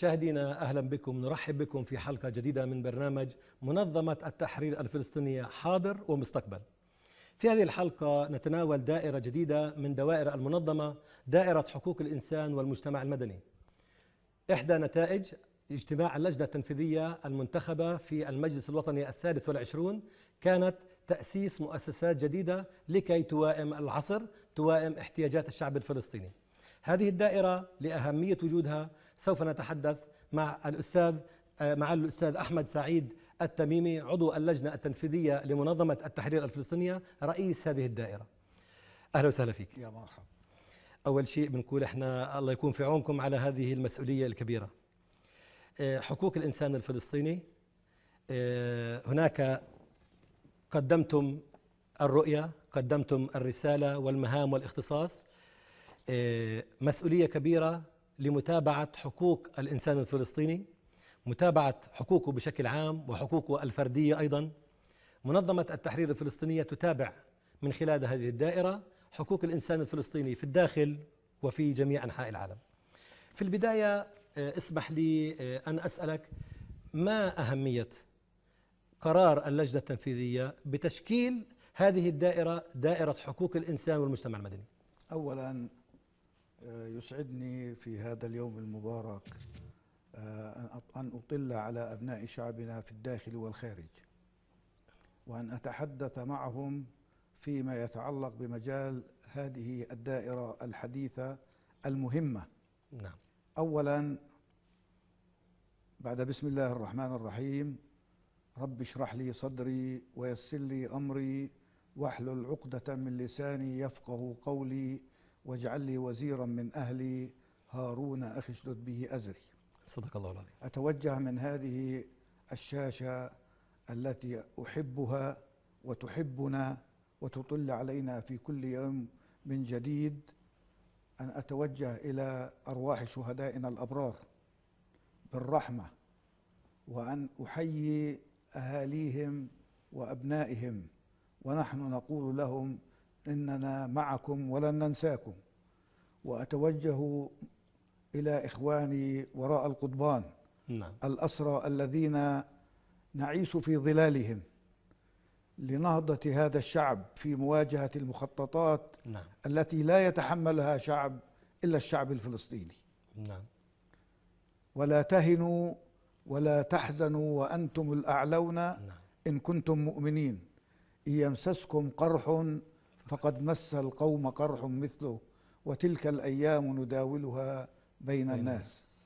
مشاهدينا اهلا بكم نرحب بكم في حلقه جديده من برنامج منظمه التحرير الفلسطينيه حاضر ومستقبل. في هذه الحلقه نتناول دائره جديده من دوائر المنظمه دائره حقوق الانسان والمجتمع المدني. احدى نتائج اجتماع اللجنه التنفيذيه المنتخبه في المجلس الوطني الثالث والعشرون كانت تاسيس مؤسسات جديده لكي توائم العصر، توائم احتياجات الشعب الفلسطيني. هذه الدائره لاهميه وجودها سوف نتحدث مع الأستاذ آه، مع الأستاذ أحمد سعيد التميمي عضو اللجنة التنفيذية لمنظمة التحرير الفلسطينية رئيس هذه الدائرة أهلا وسهلا فيك يا مرحبا أول شيء بنقول إحنا الله يكون في عونكم على هذه المسؤولية الكبيرة آه، حقوق الإنسان الفلسطيني آه، هناك قدمتم الرؤية قدمتم الرسالة والمهام والاختصاص مسؤولية كبيرة لمتابعة حقوق الإنسان الفلسطيني متابعة حقوقه بشكل عام وحقوقه الفردية أيضا منظمة التحرير الفلسطينية تتابع من خلال هذه الدائرة حقوق الإنسان الفلسطيني في الداخل وفي جميع أنحاء العالم في البداية آه، اسمح لي آه، أن أسألك ما أهمية قرار اللجنة التنفيذية بتشكيل هذه الدائرة دائرة حقوق الإنسان والمجتمع المدني أولا آه، يسعدني في هذا اليوم المبارك آه، أن أطل على أبناء شعبنا في الداخل والخارج وأن أتحدث معهم فيما يتعلق بمجال هذه الدائرة الحديثة المهمة نعم. أولا بعد بسم الله الرحمن الرحيم رب اشرح لي صدري ويسر لي أمري واحلل عقدة من لساني يفقه قولي واجعل لي وزيرا من أهلي هارون أخي اشدد به أزري صدق الله العظيم أتوجه من هذه الشاشة التي أحبها وتحبنا وتطل علينا في كل يوم من جديد أن أتوجه إلى أرواح شهدائنا الأبرار بالرحمة وأن أحيي أهاليهم وأبنائهم ونحن نقول لهم إننا معكم ولن ننساكم وأتوجه إلى إخواني وراء القضبان نعم. الأسرى الذين نعيش في ظلالهم لنهضة هذا الشعب في مواجهة المخططات نعم. التي لا يتحملها شعب إلا الشعب الفلسطيني نعم. ولا تهنوا ولا تحزنوا وأنتم الأعلون نعم. إن كنتم مؤمنين إن يمسسكم قرح فقد مس القوم قرح مثله وتلك الأيام نداولها بين الناس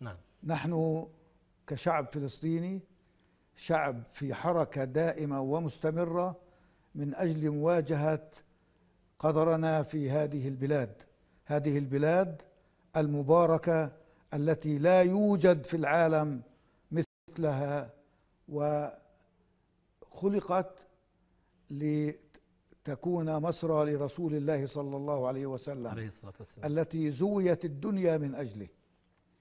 نعم نحن كشعب فلسطيني شعب في حركة دائمة ومستمرة من أجل مواجهة قدرنا في هذه البلاد هذه البلاد المباركة التي لا يوجد في العالم مثلها وخلقت تكون مسرى لرسول الله صلى الله عليه وسلم عليه الصلاة والسلام التي زويت الدنيا من أجله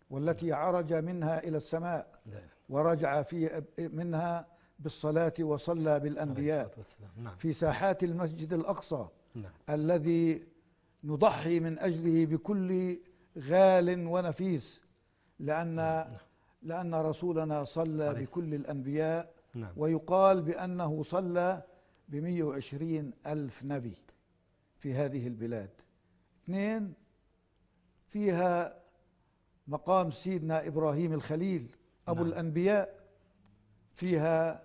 والتي عرج منها إلى السماء نعم. ورجع في منها بالصلاة وصلى بالأنبياء نعم. في ساحات المسجد الأقصى نعم. الذي نضحي من أجله بكل غال ونفيس لأن نعم. نعم. لأن رسولنا صلى بكل الأنبياء نعم. ويقال بأنه صلى ب 120 ألف نبي في هذه البلاد اثنين فيها مقام سيدنا إبراهيم الخليل أبو نعم. الأنبياء فيها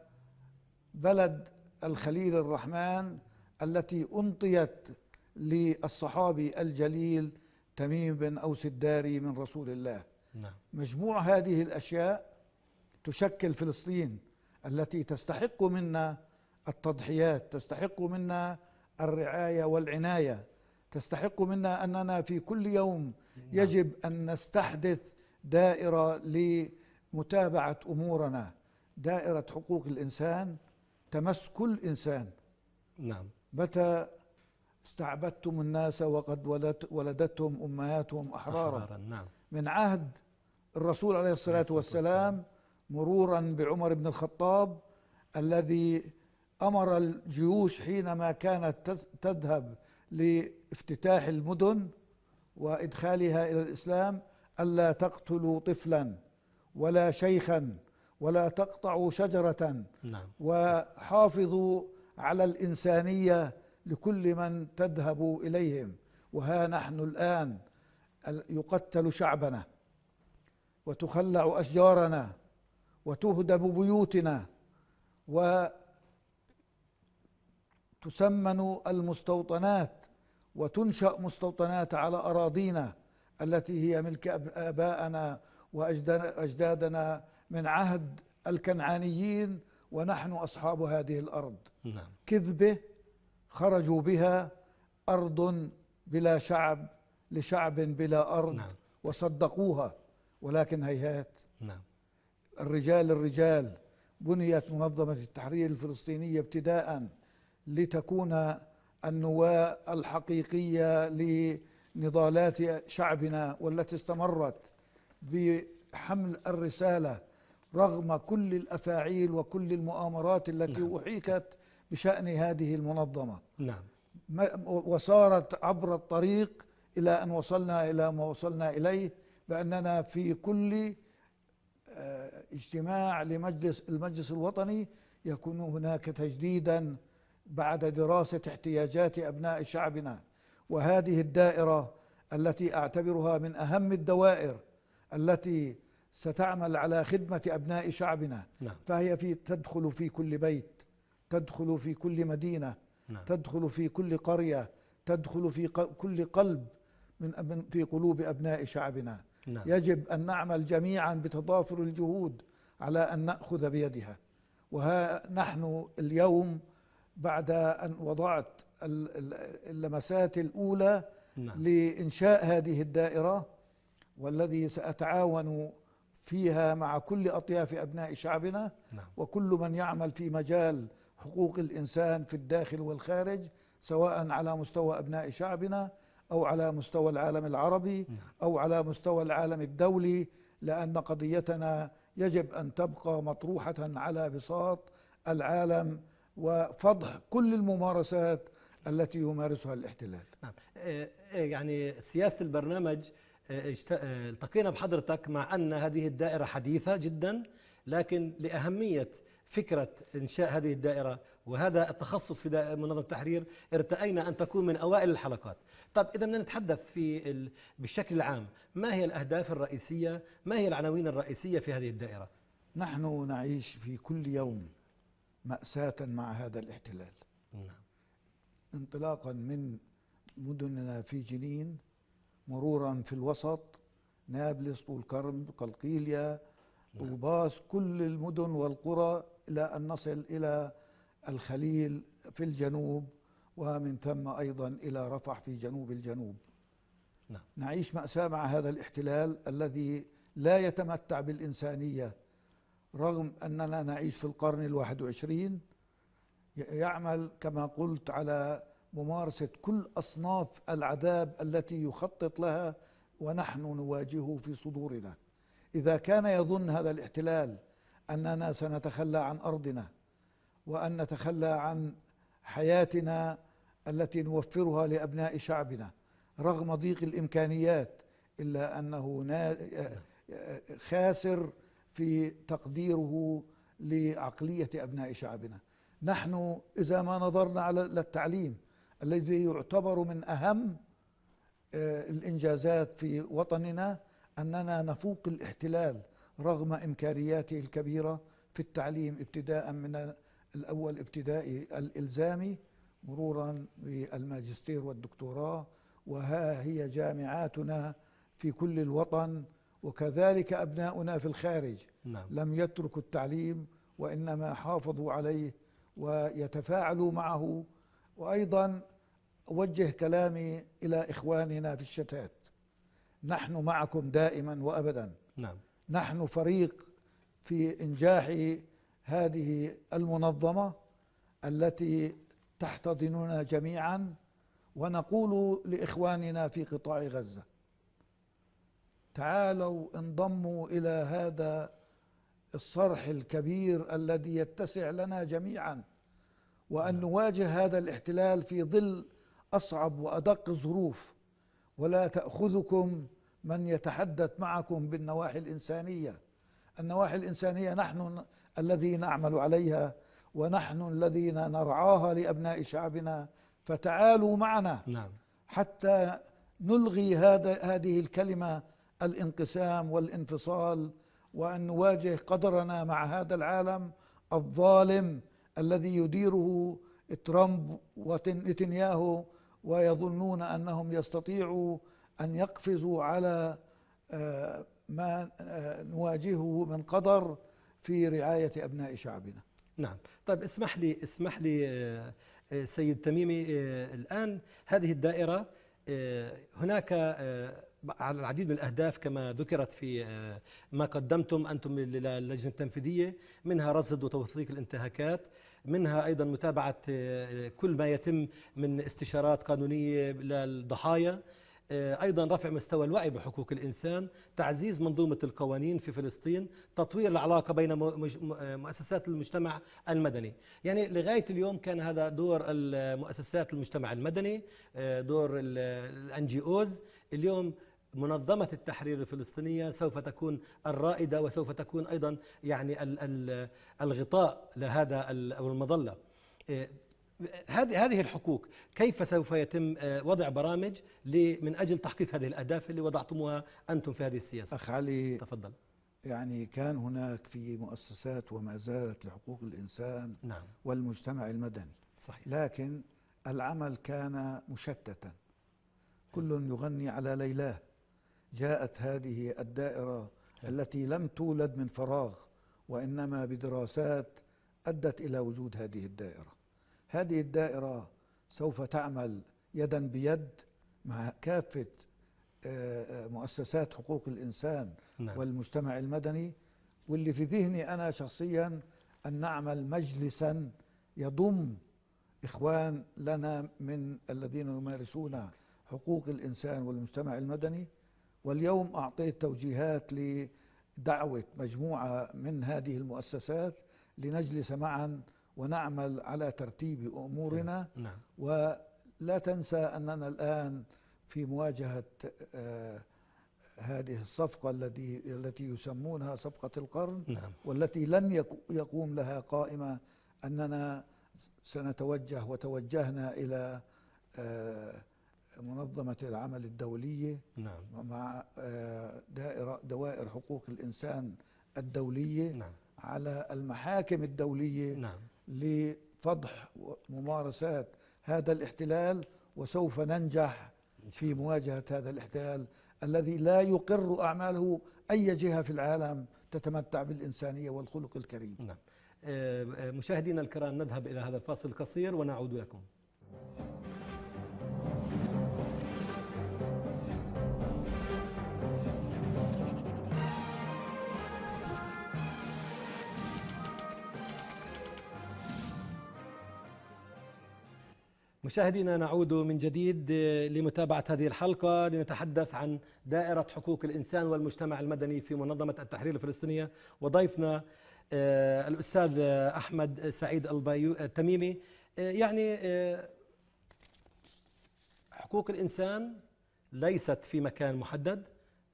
بلد الخليل الرحمن التي أنطيت للصحابي الجليل تميم بن أوس الداري من رسول الله نعم. مجموع هذه الأشياء تشكل فلسطين التي تستحق منا التضحيات تستحق منا الرعايه والعنايه تستحق منا اننا في كل يوم نعم. يجب ان نستحدث دائره لمتابعه امورنا دائره حقوق الانسان تمس كل انسان نعم متى استعبدتم الناس وقد ولدت ولدتهم امهاتهم احرارا, أحرارا نعم. من عهد الرسول عليه الصلاه والسلام مرورا بعمر بن الخطاب الذي امر الجيوش حينما كانت تذهب لافتتاح المدن وادخالها الى الاسلام الا تقتلوا طفلا ولا شيخا ولا تقطعوا شجره نعم. وحافظوا على الانسانيه لكل من تذهب اليهم وها نحن الان يقتل شعبنا وتخلع اشجارنا وتهدم بيوتنا و تسمن المستوطنات وتنشأ مستوطنات على أراضينا التي هي ملك آبائنا وأجدادنا من عهد الكنعانيين ونحن أصحاب هذه الأرض نعم. كذبة خرجوا بها أرض بلا شعب لشعب بلا أرض نعم. وصدقوها ولكن هيهات نعم. الرجال الرجال بنيت منظمة التحرير الفلسطينية ابتداءً لتكون النواه الحقيقيه لنضالات شعبنا والتي استمرت بحمل الرساله رغم كل الافاعيل وكل المؤامرات التي نعم. احيكت بشان هذه المنظمه نعم وصارت عبر الطريق الى ان وصلنا الى ما وصلنا اليه باننا في كل آه، اجتماع لمجلس المجلس الوطني يكون هناك تجديدا بعد دراسة احتياجات أبناء شعبنا وهذه الدائرة التي أعتبرها من أهم الدوائر التي ستعمل على خدمة أبناء شعبنا نعم. فهي في تدخل في كل بيت تدخل في كل مدينة نعم. تدخل في كل قرية تدخل في كل قلب من في قلوب أبناء شعبنا نعم. يجب أن نعمل جميعا بتضافر الجهود على أن نأخذ بيدها ونحن اليوم بعد أن وضعت اللمسات الأولى نعم. لإنشاء هذه الدائرة والذي سأتعاون فيها مع كل أطياف أبناء شعبنا نعم. وكل من يعمل في مجال حقوق الإنسان في الداخل والخارج سواء على مستوى أبناء شعبنا أو على مستوى العالم العربي نعم. أو على مستوى العالم الدولي لأن قضيتنا يجب أن تبقى مطروحة على بساط العالم وفضح كل الممارسات التي يمارسها الاحتلال نعم آه، آه، يعني سياسة البرنامج آه، التقينا بحضرتك مع أن هذه الدائرة حديثة جدا لكن لأهمية فكرة إنشاء هذه الدائرة وهذا التخصص في منظمة التحرير ارتأينا أن تكون من أوائل الحلقات طب إذا بدنا نتحدث في ال... بالشكل العام ما هي الأهداف الرئيسية ما هي العناوين الرئيسية في هذه الدائرة نحن نعيش في كل يوم مأساة مع هذا الاحتلال نعم انطلاقا من مدننا في جنين مرورا في الوسط نابلس طول كرم نعم. وباس كل المدن والقرى إلى أن نصل إلى الخليل في الجنوب ومن ثم أيضا إلى رفح في جنوب الجنوب نعم. نعيش مأساة مع هذا الاحتلال الذي لا يتمتع بالإنسانية رغم أننا نعيش في القرن الواحد وعشرين يعمل كما قلت على ممارسة كل أصناف العذاب التي يخطط لها ونحن نواجهه في صدورنا إذا كان يظن هذا الاحتلال أننا سنتخلى عن أرضنا وأن نتخلى عن حياتنا التي نوفرها لأبناء شعبنا رغم ضيق الإمكانيات إلا أنه نعم. خاسر في تقديره لعقلية أبناء شعبنا نحن إذا ما نظرنا على التعليم الذي يعتبر من أهم آه، الإنجازات في وطننا أننا نفوق الاحتلال رغم إمكانياته الكبيرة في التعليم ابتداء من الأول ابتدائي الإلزامي مرورا بالماجستير والدكتوراه وها هي جامعاتنا في كل الوطن وكذلك أبناؤنا في الخارج نعم. لم يتركوا التعليم وإنما حافظوا عليه ويتفاعلوا معه وأيضا أوجه كلامي إلى إخواننا في الشتات نحن معكم دائما وأبدا نعم. نحن فريق في إنجاح هذه المنظمة التي تحتضننا جميعا ونقول لإخواننا في قطاع غزة تعالوا انضموا الى هذا الصرح الكبير الذي يتسع لنا جميعا وان نعم. نواجه هذا الاحتلال في ظل اصعب وادق الظروف ولا تاخذكم من يتحدث معكم بالنواحي الانسانيه النواحي الانسانيه نحن الذي نعمل عليها ونحن الذين نرعاها لابناء شعبنا فتعالوا معنا نعم. حتى نلغي هذا هذه الكلمه الانقسام والانفصال وان نواجه قدرنا مع هذا العالم الظالم الذي يديره ترامب ونتنياهو ويظنون انهم يستطيعوا ان يقفزوا على آه، ما آه، نواجهه من قدر في رعايه ابناء شعبنا. نعم، طيب اسمح لي اسمح لي آه، سيد تميمي الان هذه الدائره هناك على العديد من الأهداف كما ذكرت في آه، ما قدمتم أنتم للجنة التنفيذية منها رصد وتوثيق الانتهاكات منها أيضا متابعة آه، كل ما يتم من استشارات قانونية للضحايا آه، ايضا رفع مستوى الوعي بحقوق الانسان، تعزيز منظومه القوانين في فلسطين، تطوير العلاقه بين مؤسسات المجتمع المدني، يعني لغايه اليوم كان هذا دور مؤسسات المجتمع المدني، دور الان جي اوز، اليوم منظمة التحرير الفلسطينية سوف تكون الرائدة وسوف تكون أيضا يعني الغطاء لهذا أو المظلة إيه، هذه هذه الحقوق كيف سوف يتم آه، وضع برامج من اجل تحقيق هذه الاهداف اللي وضعتموها انتم في هذه السياسه اخ علي تفضل يعني كان هناك في مؤسسات وما زالت لحقوق الانسان نعم. والمجتمع المدني صحيح لكن العمل كان مشتتا كل يغني على ليلاه جاءت هذه الدائرة نعم. التي لم تولد من فراغ وإنما بدراسات أدت إلى وجود هذه الدائرة هذه الدائرة سوف تعمل يدا بيد مع كافة آه، آه، مؤسسات حقوق الإنسان نعم. والمجتمع المدني واللي في ذهني أنا شخصيا أن نعمل مجلسا يضم إخوان لنا من الذين يمارسون حقوق الإنسان والمجتمع المدني واليوم أعطيت توجيهات لدعوة مجموعة من هذه المؤسسات لنجلس معا ونعمل على ترتيب أمورنا نعم. نعم. ولا تنسى أننا الآن في مواجهة آه، هذه الصفقة التي التي يسمونها صفقة القرن نعم. والتي لن يقوم لها قائمة أننا سنتوجه وتوجهنا إلى آه منظمة العمل الدولية نعم. مع آه، دائرة دوائر حقوق الإنسان الدولية نعم. على المحاكم الدولية نعم. لفضح ممارسات هذا الاحتلال وسوف ننجح في مواجهة هذا الاحتلال الذي لا يقر أعماله أي جهة في العالم تتمتع بالإنسانية والخلق الكريم نعم. آه، آه، مشاهدينا الكرام نذهب إلى هذا الفاصل القصير ونعود لكم مشاهدينا نعود من جديد آه، لمتابعة هذه الحلقة لنتحدث عن دائرة حقوق الإنسان والمجتمع المدني في منظمة التحرير الفلسطينية وضيفنا آه، الأستاذ آه، أحمد سعيد التميمي يعني حقوق الإنسان ليست في مكان محدد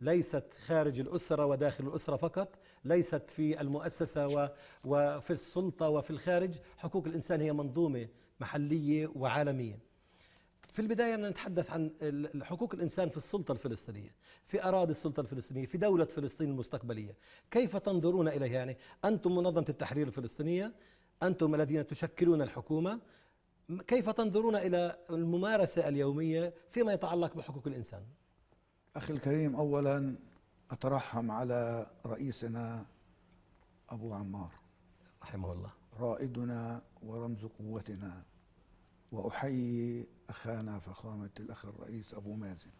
ليست خارج الأسرة وداخل الأسرة فقط ليست في المؤسسة وفي السلطة وفي الخارج حقوق الإنسان هي منظومة محلية وعالمية في البداية بدنا نتحدث عن حقوق الإنسان في السلطة الفلسطينية في أراضي السلطة الفلسطينية في دولة فلسطين المستقبلية كيف تنظرون إليها يعني أنتم منظمة التحرير الفلسطينية أنتم الذين تشكلون الحكومة كيف تنظرون إلى الممارسة اليومية فيما يتعلق بحقوق الإنسان أخي الكريم أولا أترحم على رئيسنا أبو عمار رحمه الله رائدنا ورمز قوتنا واحيي اخانا فخامه الاخ الرئيس ابو مازن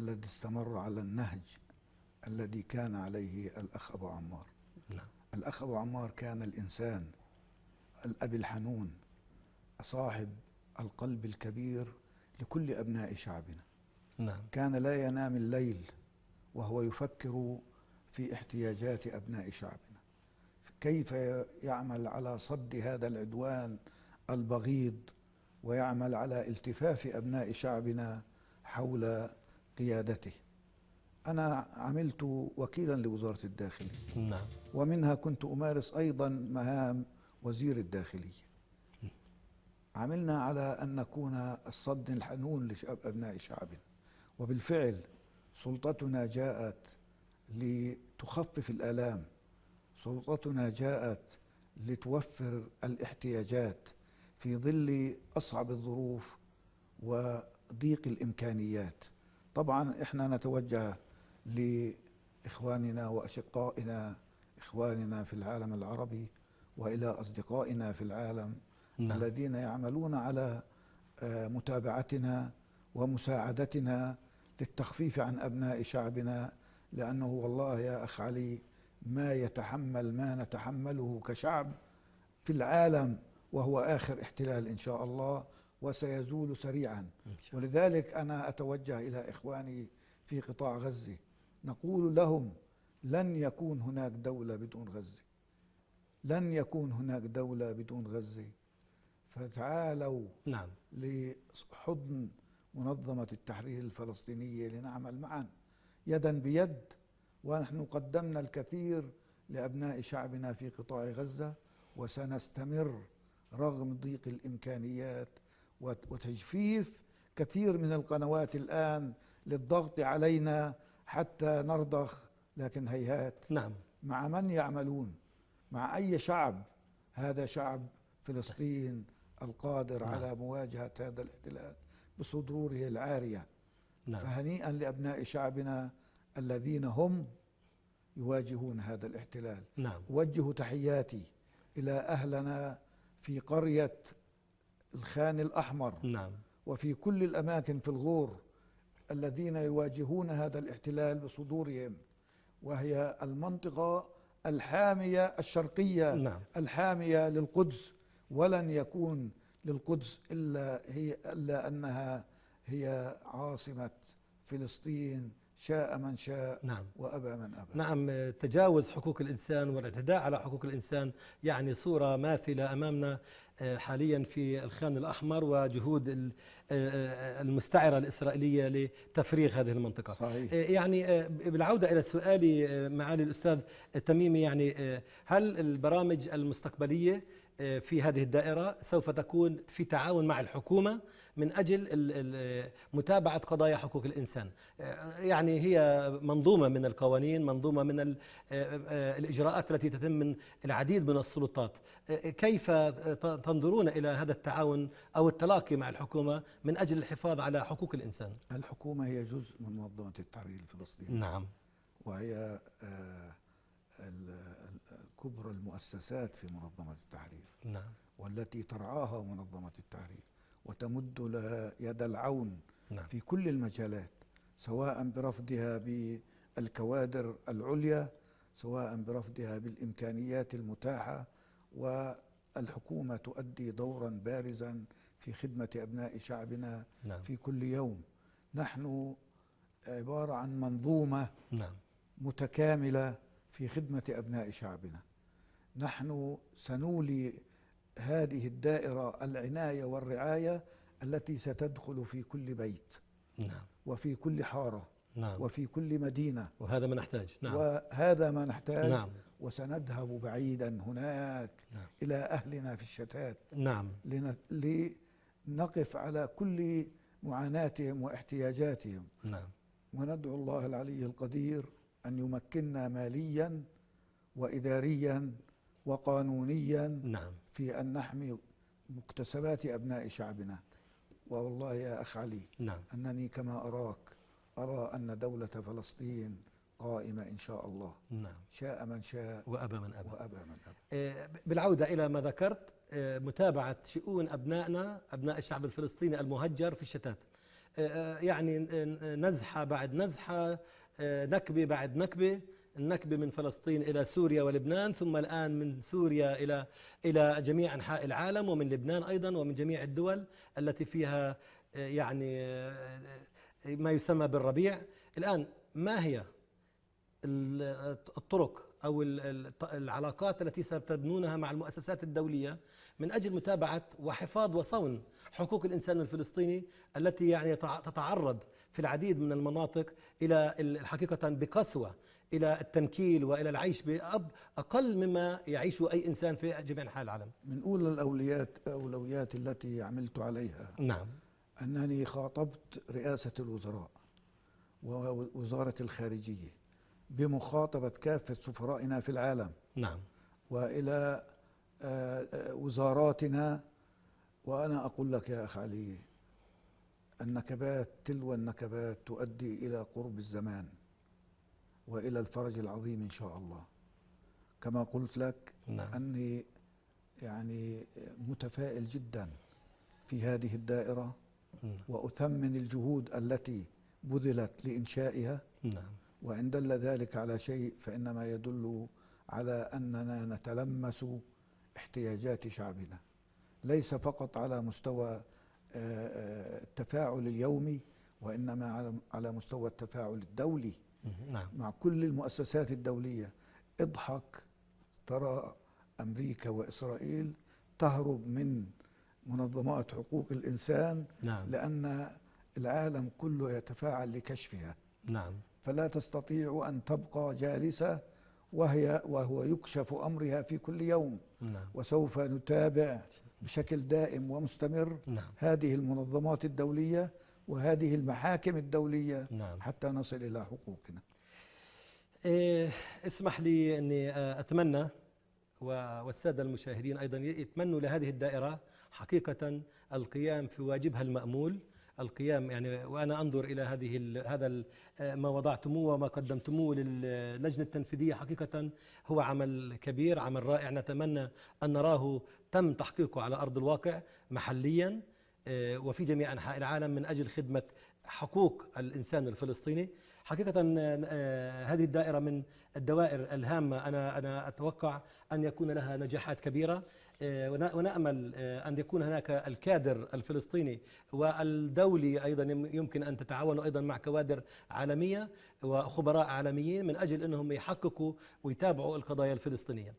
الذي استمر على النهج الذي كان عليه الاخ ابو عمار نعم. الاخ ابو عمار كان الانسان الاب الحنون صاحب القلب الكبير لكل ابناء شعبنا نعم. كان لا ينام الليل وهو يفكر في احتياجات ابناء شعبنا كيف يعمل على صد هذا العدوان البغيض ويعمل على التفاف أبناء شعبنا حول قيادته أنا عملت وكيلا لوزارة الداخلية نعم. ومنها كنت أمارس أيضا مهام وزير الداخلية عملنا على أن نكون الصد الحنون لأبناء شعبنا وبالفعل سلطتنا جاءت لتخفف الآلام سلطتنا جاءت لتوفر الاحتياجات في ظل أصعب الظروف وضيق الإمكانيات طبعا إحنا نتوجه لإخواننا وأشقائنا إخواننا في العالم العربي وإلى أصدقائنا في العالم نعم. الذين يعملون على آه، متابعتنا ومساعدتنا للتخفيف عن أبناء شعبنا لأنه والله يا أخ علي ما يتحمل ما نتحمله كشعب في العالم وهو آخر احتلال إن شاء الله وسيزول سريعا ولذلك أنا أتوجه إلى إخواني في قطاع غزة نقول لهم لن يكون هناك دولة بدون غزة لن يكون هناك دولة بدون غزة فتعالوا نعم. لحضن منظمة التحرير الفلسطينية لنعمل معا يدا بيد ونحن قدمنا الكثير لأبناء شعبنا في قطاع غزة وسنستمر رغم ضيق الامكانيات وتجفيف كثير من القنوات الان للضغط علينا حتى نرضخ لكن هيهات نعم مع من يعملون مع اي شعب هذا شعب فلسطين القادر نعم. على مواجهه هذا الاحتلال بصدوره العاريه نعم. فهنيئا لابناء شعبنا الذين هم يواجهون هذا الاحتلال نعم. وجهوا تحياتي الى اهلنا في قرية الخان الأحمر نعم وفي كل الأماكن في الغور الذين يواجهون هذا الاحتلال بصدورهم وهي المنطقة الحامية الشرقية نعم. الحامية للقدس ولن يكون للقدس إلا, هي إلا أنها هي عاصمة فلسطين شاء من شاء نعم وأبى من أبى نعم تجاوز حقوق الإنسان والاعتداء على حقوق الإنسان يعني صورة ماثلة أمامنا آه، حاليا في الخان الأحمر وجهود آه، آه، المستعرة الإسرائيلية لتفريغ هذه المنطقة صحيح. يعني بالعودة إلى سؤالي معالي الأستاذ تميمي يعني هل البرامج المستقبلية في هذه الدائرة سوف تكون في تعاون مع الحكومة من أجل متابعة قضايا حقوق الإنسان آه، يعني هي منظومة من القوانين منظومة من آه، آه، الإجراءات التي تتم من العديد من السلطات كيف تنظرون إلى هذا التعاون أو التلاقي مع الحكومة من أجل الحفاظ على حقوق الإنسان الحكومة هي جزء من منظمة التحرير الفلسطيني نعم وهي كبرى المؤسسات في منظمة التحرير نعم والتي ترعاها منظمة التحرير وتمد لها يد العون نعم. في كل المجالات سواء برفضها بالكوادر العليا سواء برفضها بالامكانيات المتاحه والحكومه تؤدي دورا بارزا في خدمه ابناء شعبنا نعم. في كل يوم نحن عباره عن منظومه نعم. متكامله في خدمه ابناء شعبنا نحن سنولي هذه الدائرة العناية والرعاية التي ستدخل في كل بيت نعم. وفي كل حارة نعم. وفي كل مدينة وهذا ما نحتاج نعم. وهذا ما نحتاج نعم. وسنذهب بعيدا هناك نعم. إلى أهلنا في الشتات نعم لنقف على كل معاناتهم واحتياجاتهم نعم. وندعو الله العلي القدير أن يمكننا ماليا وإداريا وقانونيا نعم في أن نحمي مكتسبات أبناء شعبنا والله يا أخ علي نعم أنني كما أراك أرى أن دولة فلسطين قائمة إن شاء الله نعم شاء من شاء وأبى من أبى وأبى من أبى آه، بالعودة إلى ما ذكرت آه، متابعة شؤون أبنائنا أبناء الشعب الفلسطيني المهجر في الشتات آه، يعني نزحة بعد نزحة نكبة بعد نكبة النكبة من فلسطين إلى سوريا ولبنان ثم الآن من سوريا إلى إلى جميع أنحاء العالم ومن لبنان أيضا ومن جميع الدول التي فيها آه، يعني آه، ما يسمى بالربيع الآن ما هي الطرق أو العلاقات التي ستبنونها مع المؤسسات الدولية من أجل متابعة وحفاظ وصون حقوق الإنسان الفلسطيني التي يعني تتعرض في العديد من المناطق إلى الحقيقة بقسوة إلى التنكيل وإلى العيش بأب أقل مما يعيشه أي إنسان في جميع أنحاء العالم من أولى الأوليات أولويات التي عملت عليها نعم أنني خاطبت رئاسة الوزراء ووزارة الخارجية بمخاطبة كافة سفرائنا في العالم نعم وإلى آه، آه، وزاراتنا وأنا أقول لك يا أخ علي النكبات تلو النكبات تؤدي إلى قرب الزمان والى الفرج العظيم ان شاء الله كما قلت لك نعم. اني يعني متفائل جدا في هذه الدائره نعم. واثمن الجهود التي بذلت لانشائها نعم. وان دل ذلك على شيء فانما يدل على اننا نتلمس احتياجات شعبنا ليس فقط على مستوى آه، آه، التفاعل اليومي وانما على مستوى التفاعل الدولي نعم. مع كل المؤسسات الدولية اضحك ترى أمريكا وإسرائيل تهرب من منظمات حقوق الإنسان نعم. لأن العالم كله يتفاعل لكشفها نعم. فلا تستطيع أن تبقى جالسة وهي وهو يكشف أمرها في كل يوم نعم. وسوف نتابع بشكل دائم ومستمر نعم. هذه المنظمات الدولية وهذه المحاكم الدولية نعم. حتى نصل إلى حقوقنا إيه اسمح لي أني آه، أتمنى والسادة المشاهدين أيضا يتمنوا لهذه الدائرة حقيقة القيام في واجبها المأمول القيام يعني وانا انظر الى هذه هذا آه، ما وضعتموه وما قدمتموه للجنه التنفيذيه حقيقه هو عمل كبير عمل رائع نتمنى ان نراه تم تحقيقه على ارض الواقع محليا آه، وفي جميع أنحاء العالم من أجل خدمة حقوق الإنسان الفلسطيني حقيقة آه، آه، هذه الدائرة من الدوائر الهامة أنا أنا أتوقع أن يكون لها نجاحات كبيرة ونأمل أن يكون هناك الكادر الفلسطيني والدولي أيضا يمكن أن تتعاونوا أيضا مع كوادر عالمية وخبراء عالميين من أجل أنهم يحققوا ويتابعوا القضايا الفلسطينية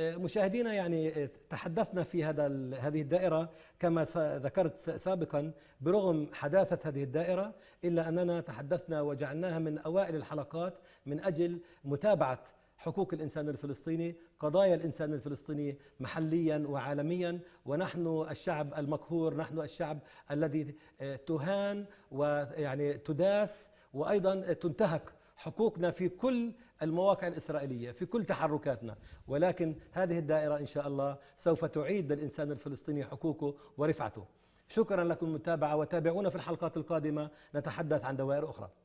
مشاهدينا يعني آه، تحدثنا في هذا هذه الدائرة كما ذكرت سابقا برغم حداثة هذه الدائرة إلا أننا تحدثنا وجعلناها من أوائل الحلقات من أجل متابعة حقوق الإنسان الفلسطيني قضايا الإنسان الفلسطيني محليا وعالميا ونحن الشعب المقهور نحن الشعب الذي آه، تهان ويعني تداس وأيضا تنتهك حقوقنا في كل المواقع الإسرائيلية في كل تحركاتنا ولكن هذه الدائرة إن شاء الله سوف تعيد للإنسان الفلسطيني حقوقه ورفعته شكرا لكم المتابعة وتابعونا في الحلقات القادمة نتحدث عن دوائر أخرى